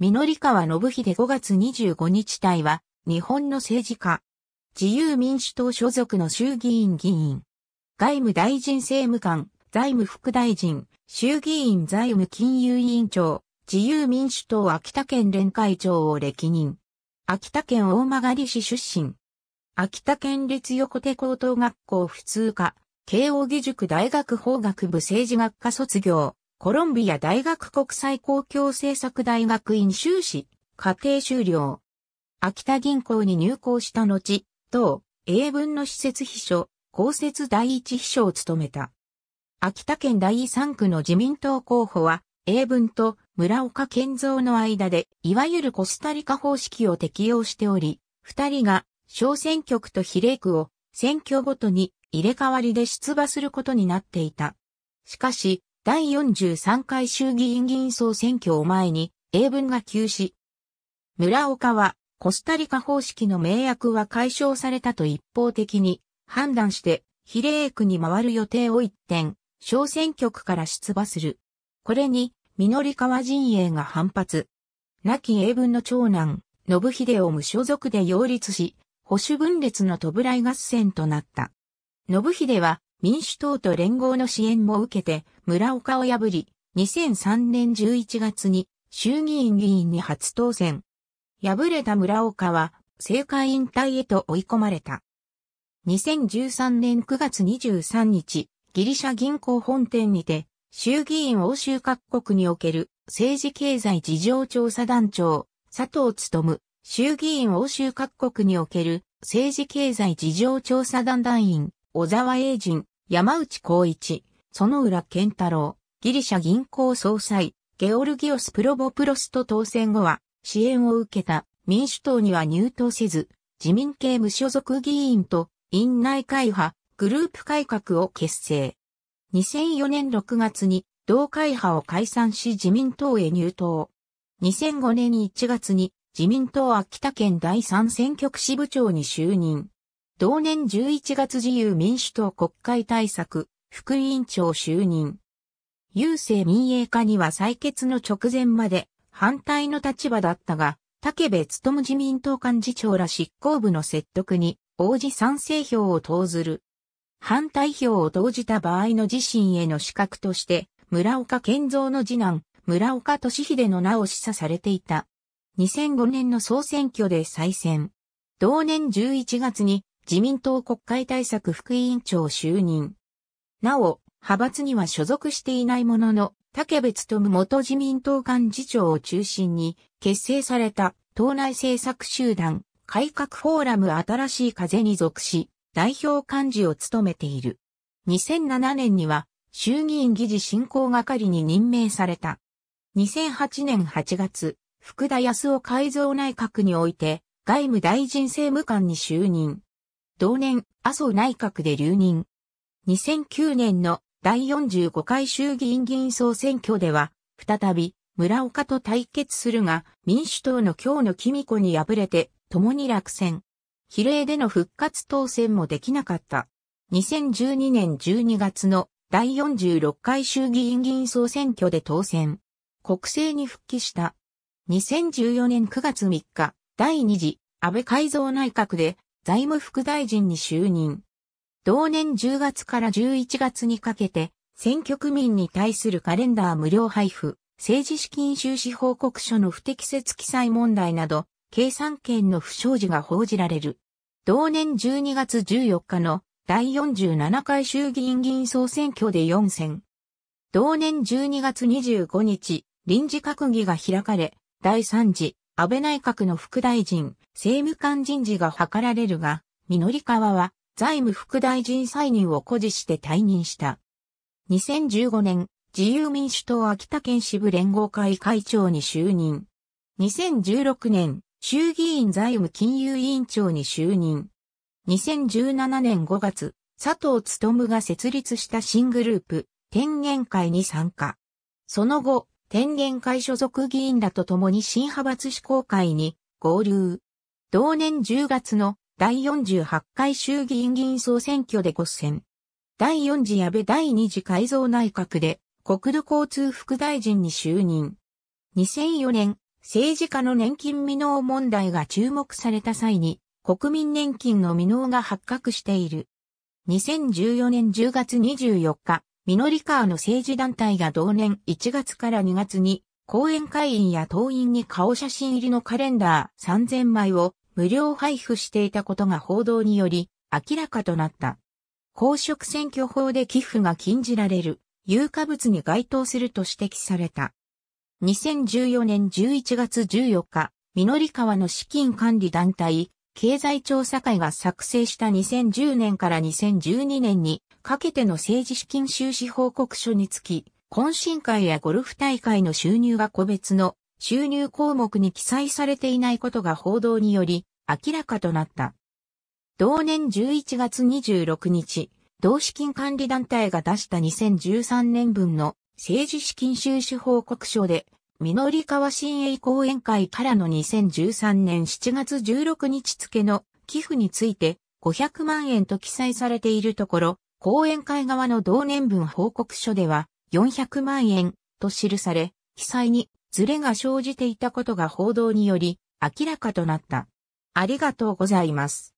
緑川信秀5月25日隊は、日本の政治家。自由民主党所属の衆議院議員。外務大臣政務官、財務副大臣、衆議院財務金融委員長、自由民主党秋田県連会長を歴任。秋田県大曲市出身。秋田県立横手高等学校普通科、慶応義塾大学法学部政治学科卒業。コロンビア大学国際公共政策大学院修士、課程修了。秋田銀行に入行した後、同、英文の施設秘書、公設第一秘書を務めた。秋田県第三区の自民党候補は、英文と村岡健三の間で、いわゆるコスタリカ方式を適用しており、二人が小選挙区と比例区を選挙ごとに入れ替わりで出馬することになっていた。しかし、第43回衆議院議員総選挙を前に、英文が休止。村岡は、コスタリカ方式の名約は解消されたと一方的に判断して、比例区に回る予定を一点、小選挙区から出馬する。これに、緑川陣営が反発。亡き英文の長男、信秀を無所属で擁立し、保守分裂の弔い合戦となった。信秀は、民主党と連合の支援も受けて村岡を破り、2003年11月に衆議院議員に初当選。敗れた村岡は政界引退へと追い込まれた。2013年9月23日、ギリシャ銀行本店にて、衆議院欧州各国における政治経済事情調査団長、佐藤む、衆議院欧州各国における政治経済事情調査団団員、小沢英人、山内光一、園浦健太郎、ギリシャ銀行総裁、ゲオルギオス・プロボプロスと当選後は、支援を受けた民主党には入党せず、自民系無所属議員と、院内会派、グループ改革を結成。2004年6月に、同会派を解散し自民党へ入党。2005年1月に、自民党秋田県第3選挙区支部長に就任。同年11月自由民主党国会対策、副委員長就任。郵政民営化には採決の直前まで反対の立場だったが、竹部勤自民党幹事長ら執行部の説得に応じ賛成票を投ずる。反対票を投じた場合の自身への資格として、村岡健三の次男、村岡俊秀の名を示唆されていた。2005年の総選挙で再選。同年11月に自民党国会対策副委員長就任。なお、派閥には所属していないものの、竹部勤元自民党幹事長を中心に結成された党内政策集団改革フォーラム新しい風に属し、代表幹事を務めている。2007年には衆議院議事進行係に任命された。2008年8月、福田康夫改造内閣において外務大臣政務官に就任。同年、麻生内閣で留任。2009年の第45回衆議院議員総選挙では、再び村岡と対決するが、民主党の今日の君子に敗れて、共に落選。比例での復活当選もできなかった。2012年12月の第46回衆議院議員総選挙で当選。国政に復帰した。2014年9月3日、第2次安倍改造内閣で財務副大臣に就任。同年10月から11月にかけて、選挙区民に対するカレンダー無料配布、政治資金収支報告書の不適切記載問題など、計算権の不祥事が報じられる。同年12月14日の第47回衆議院議員総選挙で4選。同年12月25日、臨時閣議が開かれ、第3次安倍内閣の副大臣、政務官人事が図られるが、緑川は財務副大臣再任を誇示して退任した。2015年、自由民主党秋田県支部連合会会長に就任。2016年、衆議院財務金融委員長に就任。2017年5月、佐藤むが設立した新グループ、天元会に参加。その後、天元会所属議員らと共に新派閥志向会に合流。同年10月の第48回衆議院議員総選挙で合戦。第4次安倍第2次改造内閣で国土交通副大臣に就任。2004年、政治家の年金未納問題が注目された際に、国民年金の未納が発覚している。2014年10月24日、ミノリカーの政治団体が同年1月から2月に、講演会員や党員に顔写真入りのカレンダー3000枚を無料配布していたことが報道により明らかとなった。公職選挙法で寄付が禁じられる、有価物に該当すると指摘された。2014年11月14日、ミノリ川の資金管理団体、経済調査会が作成した2010年から2012年にかけての政治資金収支報告書につき、懇親会やゴルフ大会の収入が個別の収入項目に記載されていないことが報道により明らかとなった。同年11月26日、同資金管理団体が出した2013年分の政治資金収支報告書で、り川新栄講演会からの2013年7月16日付の寄付について500万円と記載されているところ、講演会側の同年分報告書では400万円と記され、記載にズレが生じていたことが報道により明らかとなった。ありがとうございます。